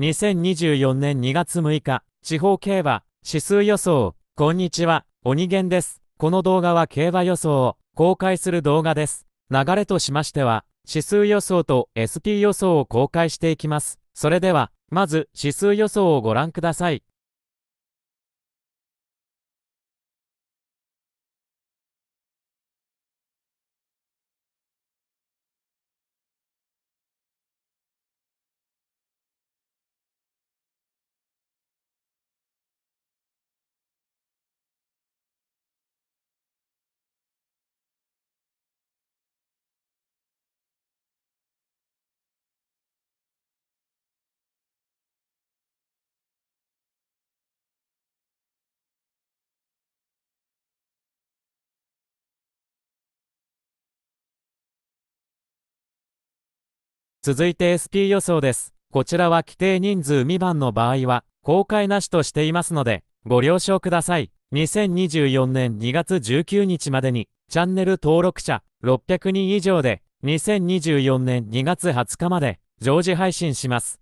2024年2月6日、地方競馬、指数予想、こんにちは、鬼源です。この動画は競馬予想を公開する動画です。流れとしましては、指数予想と SP 予想を公開していきます。それでは、まず指数予想をご覧ください。続いて SP 予想です。こちらは規定人数未満の場合は、公開なしとしていますので、ご了承ください。2024年2月19日までに、チャンネル登録者600人以上で、2024年2月20日まで、常時配信します。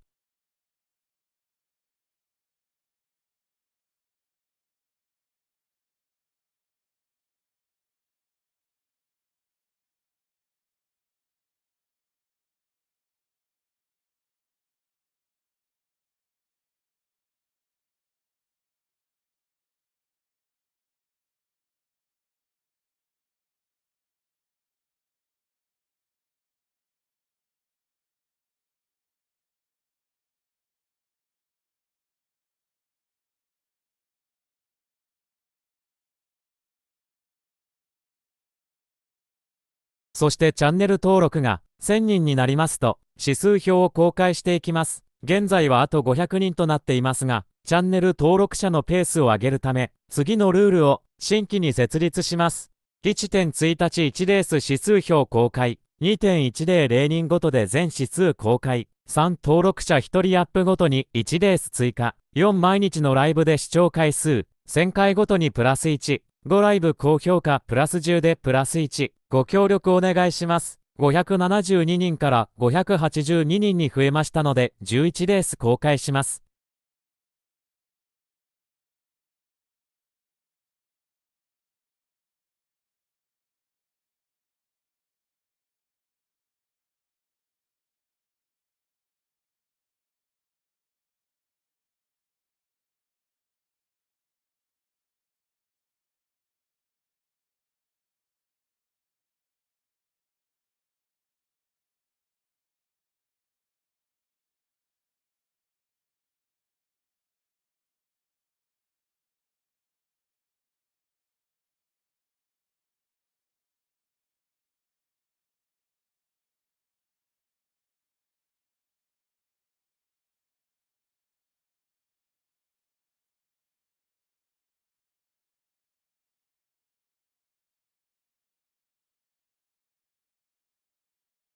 そしてチャンネル登録が1000人になりますと、指数表を公開していきます。現在はあと500人となっていますが、チャンネル登録者のペースを上げるため、次のルールを新規に設立します。1.1日1レース指数表公開、2.100人ごとで全指数公開、3登録者1人アップごとに1レース追加、4毎日のライブで視聴回数、1000回ごとにプラス1、ごライブ高評価プラス10でプラス1ご協力お願いします。572人から582人に増えましたので11レース公開します。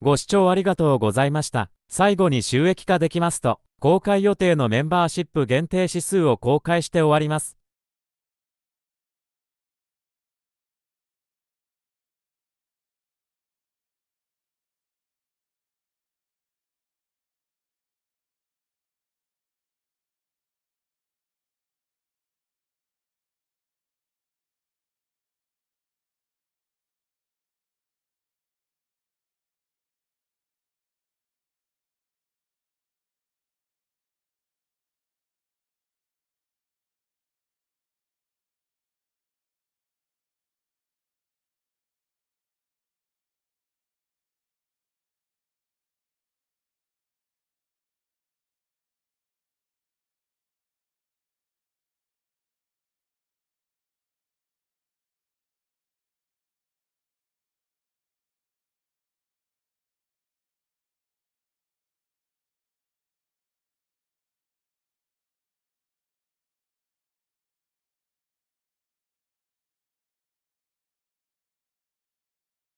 ご視聴ありがとうございました。最後に収益化できますと、公開予定のメンバーシップ限定指数を公開して終わります。